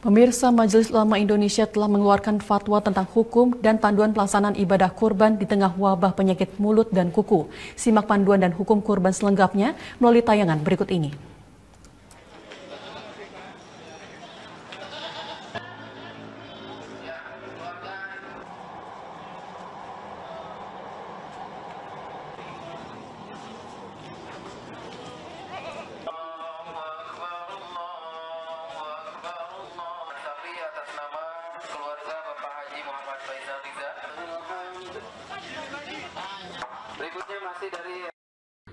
Pemirsa Majelis Ulama Indonesia telah mengeluarkan fatwa tentang hukum dan panduan pelaksanaan ibadah kurban di tengah wabah penyakit mulut dan kuku. Simak panduan dan hukum kurban selengkapnya melalui tayangan berikut ini.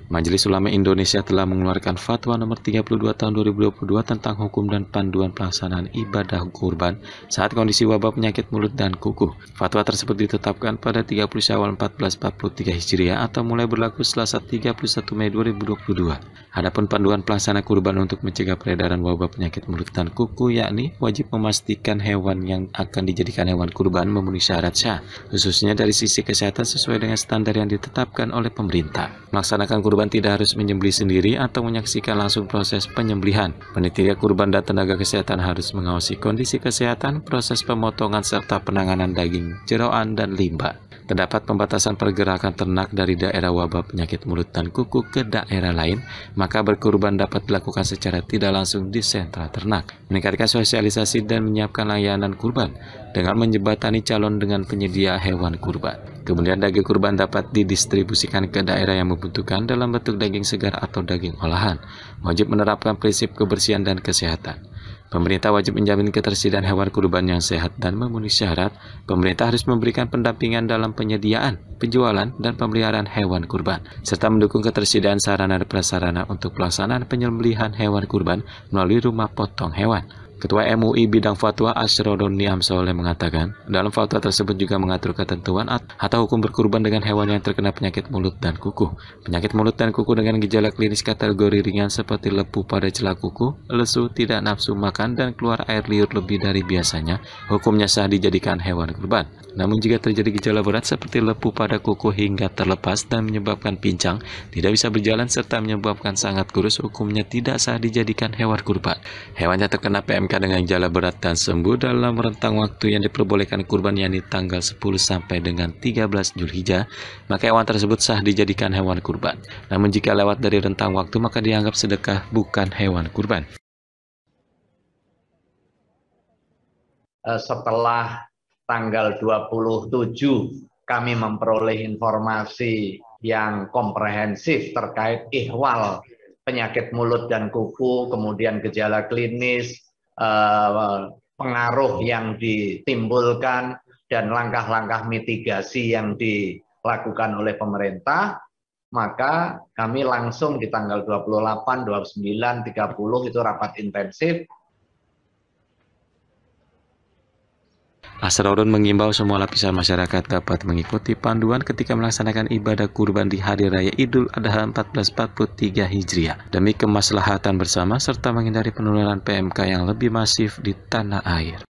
Majelis Ulama Indonesia telah mengeluarkan fatwa nomor 32 tahun 2022 tentang hukum dan panduan pelaksanaan ibadah kurban saat kondisi wabah penyakit mulut dan kuku. Fatwa tersebut ditetapkan pada 30 Syawal 1443 Hijriah atau mulai berlaku Selasa 31 Mei 2022. Adapun panduan pelaksana kurban untuk mencegah peredaran wabah penyakit mulut dan kuku yakni wajib memastikan hewan yang akan dijadikan hewan kurban memenuhi syarat syah, khususnya dari sisi kesehatan sesuai dengan standar yang ditetapkan oleh pemerintah. Melaksanakan kurban tidak harus menyembelih sendiri atau menyaksikan langsung proses penyembelihan. Penitia kurban dan tenaga kesehatan harus mengawasi kondisi kesehatan, proses pemotongan serta penanganan daging, jeroan dan limbah. Terdapat pembatasan pergerakan ternak dari daerah wabah penyakit mulut dan kuku ke daerah lain, maka berkurban dapat dilakukan secara tidak langsung di sentra ternak. Meningkatkan sosialisasi dan menyiapkan layanan kurban dengan menjebatani calon dengan penyedia hewan kurban. Kemudian daging kurban dapat didistribusikan ke daerah yang membutuhkan dalam bentuk daging segar atau daging olahan. Wajib menerapkan prinsip kebersihan dan kesehatan. Pemerintah wajib menjamin ketersediaan hewan kurban yang sehat dan memenuhi syarat. Pemerintah harus memberikan pendampingan dalam penyediaan, penjualan, dan pemeliharaan hewan kurban, serta mendukung ketersediaan sarana dan prasarana untuk pelaksanaan penyembelihan hewan kurban melalui rumah potong hewan. Ketua MUI Bidang Fatwa Asrodon Niam Soleh mengatakan, dalam fatwa tersebut juga mengatur ketentuan atau hukum berkurban dengan hewan yang terkena penyakit mulut dan kuku. Penyakit mulut dan kuku dengan gejala klinis kategori ringan seperti lepuh pada celah kuku, lesu, tidak nafsu makan, dan keluar air liur lebih dari biasanya, hukumnya sah dijadikan hewan kurban. Namun jika terjadi gejala berat seperti lepuh pada kuku hingga terlepas dan menyebabkan pincang, tidak bisa berjalan serta menyebabkan sangat kurus, hukumnya tidak sah dijadikan hewan kurban. Hewan yang terkena PM dikurbankan dengan jala berat dan sembuh dalam rentang waktu yang diperbolehkan kurban yakni tanggal 10 sampai dengan 13 Julhijjah, maka hewan tersebut sah dijadikan hewan kurban. Namun jika lewat dari rentang waktu maka dianggap sedekah bukan hewan kurban. Eh, setelah tanggal 27 kami memperoleh informasi yang komprehensif terkait ihwal penyakit mulut dan kuku, kemudian gejala klinis, Eh, pengaruh yang ditimbulkan dan langkah-langkah mitigasi yang dilakukan oleh pemerintah, maka kami langsung di tanggal 28, 29, 30 itu rapat intensif Asrorun mengimbau semua lapisan masyarakat dapat mengikuti panduan ketika melaksanakan ibadah kurban di Hari Raya Idul Adha 1443 Hijriah demi kemaslahatan bersama serta menghindari penularan PMK yang lebih masif di tanah air.